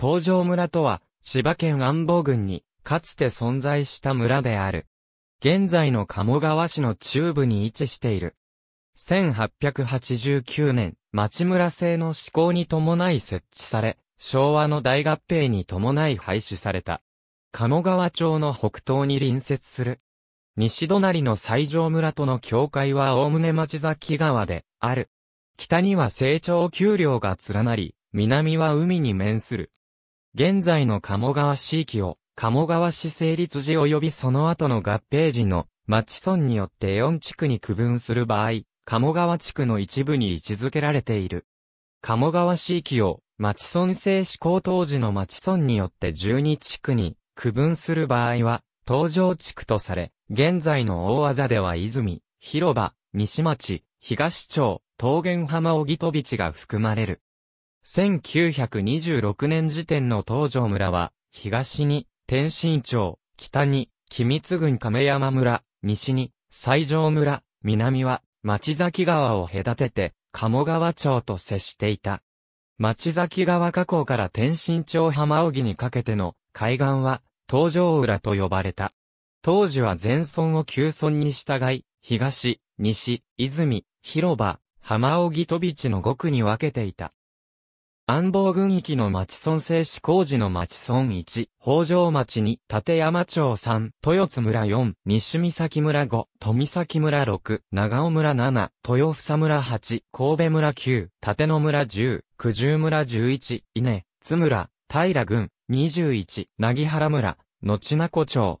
東条村とは、千葉県安房郡に、かつて存在した村である。現在の鴨川市の中部に位置している。1889年、町村制の施行に伴い設置され、昭和の大合併に伴い廃止された。鴨川町の北東に隣接する。西隣の西条村との境界は概ね町崎川である。北には成長丘陵が連なり、南は海に面する。現在の鴨川市域を、鴨川市成立時及びその後の合併時の町村によって4地区に区分する場合、鴨川地区の一部に位置づけられている。鴨川市域を町村制施行当時の町村によって12地区に区分する場合は、東上地区とされ、現在の大技では泉、広場、西町、東町、桃源浜小木戸地が含まれる。1926年時点の東条村は、東に天津町、北に君津郡亀山村、西に西条村、南は町崎川を隔てて、鴨川町と接していた。町崎川河口から天津町浜荻にかけての海岸は、東条浦と呼ばれた。当時は全村を旧村に従い、東、西、泉、広場、浜荻飛び地の5区に分けていた。安房郡域の町村製市工事の町村1、北条町2、立山町3、豊津村4、西岬村5、富崎村6、長尾村7、豊房村8、神戸村9、立野村10、九十村11、稲、津村、平郡、21、なぎ原村、後名古町、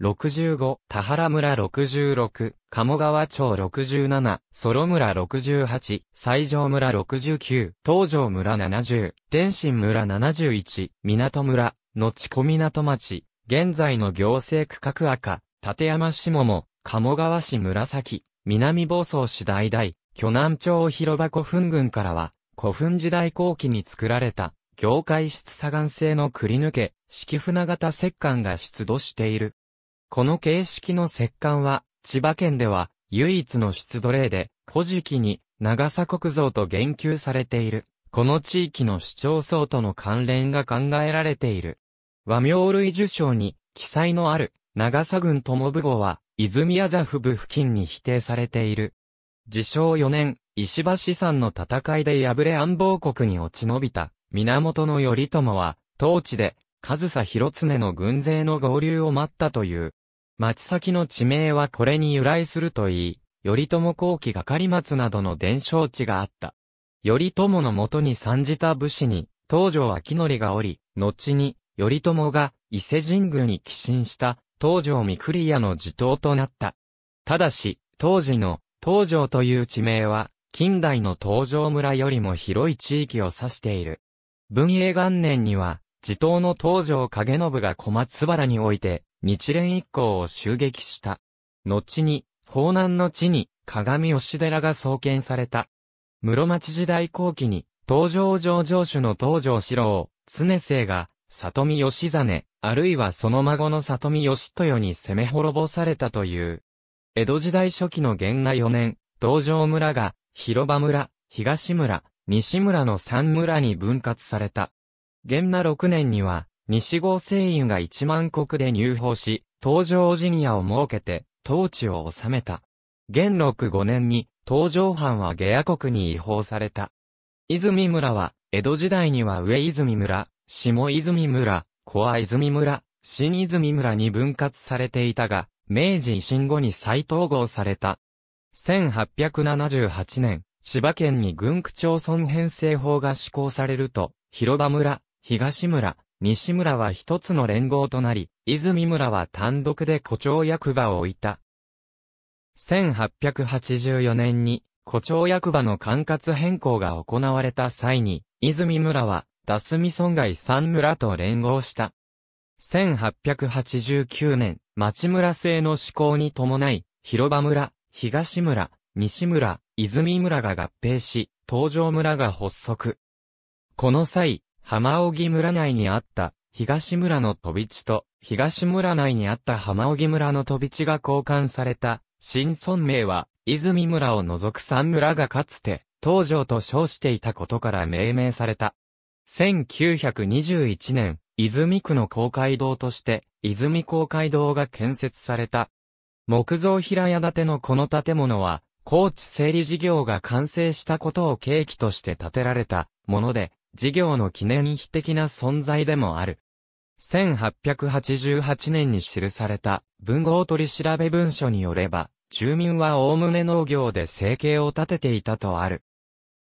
65、田原村66、鴨川町67、ソロ村68、西条村69、東条村70、天津村71、港村、後小港町、現在の行政区画赤、立山下も鴨川市紫、南房総市大々、巨南町広場古墳群からは、古墳時代後期に作られた、業界質砂岩製のくり抜け、敷船型石棺が出土している。この形式の石棺は、千葉県では唯一の出土例で、古事記に長佐国像と言及されている。この地域の市町村との関連が考えられている。和名類受賞に記載のある長佐郡友部号は泉屋座府部付近に否定されている。自称4年、石橋山の戦いで敗れ安房国に落ち延びた源頼朝は、当地で上総広常の軍勢の合流を待ったという町先の地名はこれに由来するといい、頼朝後期がり松などの伝承地があった。頼朝のもとに参じた武士に、東条明則がおり、後に、頼朝が伊勢神宮に寄進した東条三栗屋の地頭となった。ただし、当時の東条という地名は、近代の東条村よりも広い地域を指している。文永元年には、地頭の東条影信が小松原において、日蓮一行を襲撃した。後に、法南の地に、鏡吉寺が創建された。室町時代後期に、東条上城主の東条四郎、常生が、里見義真、あるいはその孫の里見義豊に攻め滅ぼされたという。江戸時代初期の元和4年、東条村が、広場村、東村、西村の三村に分割された。元那6年には、西郷聖院が1万国で入法し、東条ジニアを設けて、統治を治めた。元六5年に、東条藩は下野国に違法された。泉村は、江戸時代には上泉村、下泉村、小泉村、新泉村に分割されていたが、明治維新後に再統合された。1878年、千葉県に軍区町村編成法が施行されると、広場村、東村、西村は一つの連合となり、泉村は単独で古町役場を置いた。1884年に、古町役場の管轄変更が行われた際に、泉村は、ダスミ村外三村と連合した。1889年、町村制の施行に伴い、広場村、東村、西村、泉村が合併し、東条村が発足。この際、浜荻村内にあった東村の飛び地と東村内にあった浜荻村の飛び地が交換された新村名は泉村を除く三村がかつて東条と称していたことから命名された。1921年、泉区の公会堂として、泉公会堂が建設された。木造平屋建てのこの建物は、高知整理事業が完成したことを契機として建てられたもので、事業の記念碑的な存在でもある。1888年に記された文豪取調べ文書によれば、住民はおおむね農業で生計を立てていたとある。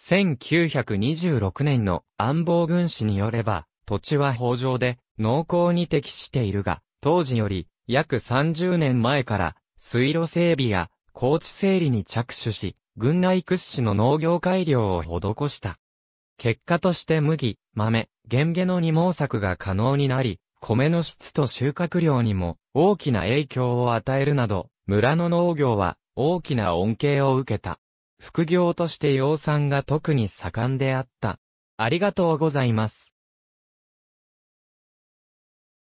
1926年の安防軍師によれば、土地は法上で農耕に適しているが、当時より約30年前から水路整備や高地整理に着手し、軍内屈指の農業改良を施した。結果として麦、豆、原毛の二毛作が可能になり、米の質と収穫量にも大きな影響を与えるなど、村の農業は大きな恩恵を受けた。副業として養蚕が特に盛んであった。ありがとうございます。